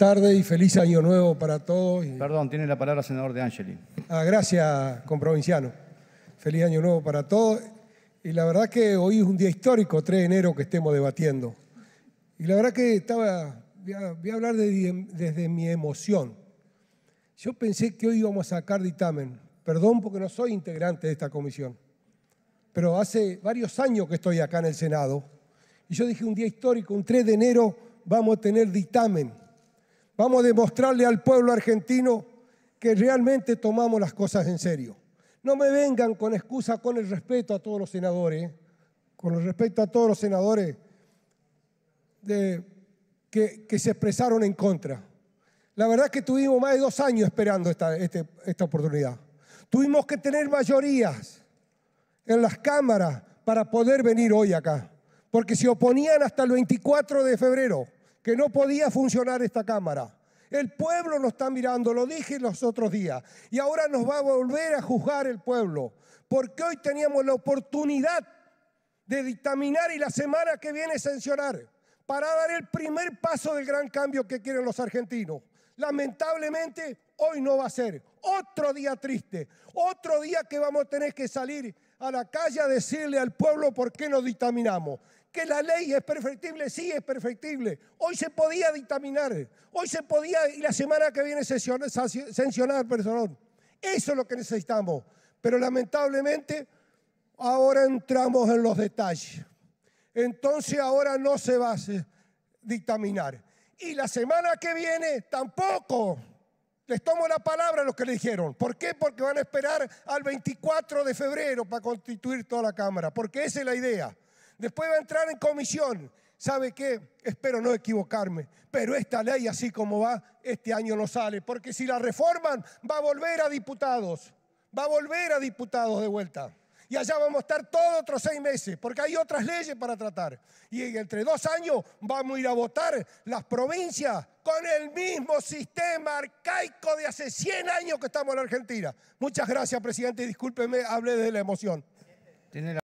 tardes y feliz año nuevo para todos. Perdón, tiene la palabra senador de Angeli. Ah, gracias, comprovinciano. Feliz año nuevo para todos. Y la verdad que hoy es un día histórico, 3 de enero, que estemos debatiendo. Y la verdad que estaba, voy a, hablar desde mi emoción. Yo pensé que hoy íbamos a sacar dictamen. Perdón porque no soy integrante de esta comisión. Pero hace varios años que estoy acá en el Senado. Y yo dije un día histórico, un 3 de enero vamos a tener dictamen. Vamos a demostrarle al pueblo argentino que realmente tomamos las cosas en serio. No me vengan con excusa con el respeto a todos los senadores, con el respeto a todos los senadores que, se expresaron en contra. La verdad es que tuvimos más de dos años esperando esta, este, esta oportunidad. Tuvimos que tener mayorías en las cámaras para poder venir hoy acá, porque se oponían hasta el 24 de febrero, que no podía funcionar esta cámara. El pueblo lo está mirando, lo dije los otros días. Y ahora nos va a volver a juzgar el pueblo. Porque hoy teníamos la oportunidad de dictaminar y la semana que viene sancionar para dar el primer paso del gran cambio que quieren los argentinos. Lamentablemente, hoy no va a ser. Otro día triste, otro día que vamos a tener que salir a la calle a decirle al pueblo por qué no dictaminamos. Que la ley es perfectible, sí es perfectible. Hoy se podía dictaminar, hoy se podía y la semana que viene sancionar, personal. Eso es lo que necesitamos. Pero lamentablemente ahora entramos en los detalles. Entonces ahora no se va a dictaminar. Y la semana que viene tampoco. Les tomo la palabra a los que le dijeron. ¿Por qué? Porque van a esperar al 24 de febrero para constituir toda la Cámara. Porque esa es la idea. Después va a entrar en comisión. ¿Sabe qué? Espero no equivocarme. Pero esta ley, así como va, este año no sale. Porque si la reforman, va a volver a diputados. Va a volver a diputados de vuelta y allá vamos a estar todos otros seis meses, porque hay otras leyes para tratar. Y entre dos años vamos a ir a votar las provincias con el mismo sistema arcaico de hace 100 años que estamos en la Argentina. Muchas gracias, presidente, y discúlpeme, hablé de la emoción.